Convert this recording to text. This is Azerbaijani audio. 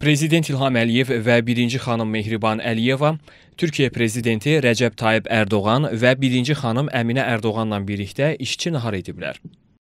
Prezident İlham Əliyev və 1-ci xanım Mehriban Əliyeva, Türkiyə prezidenti Rəcəb Tayyib Ərdoğan və 1-ci xanım Əminə Ərdoğanla birlikdə işçi nahar ediblər.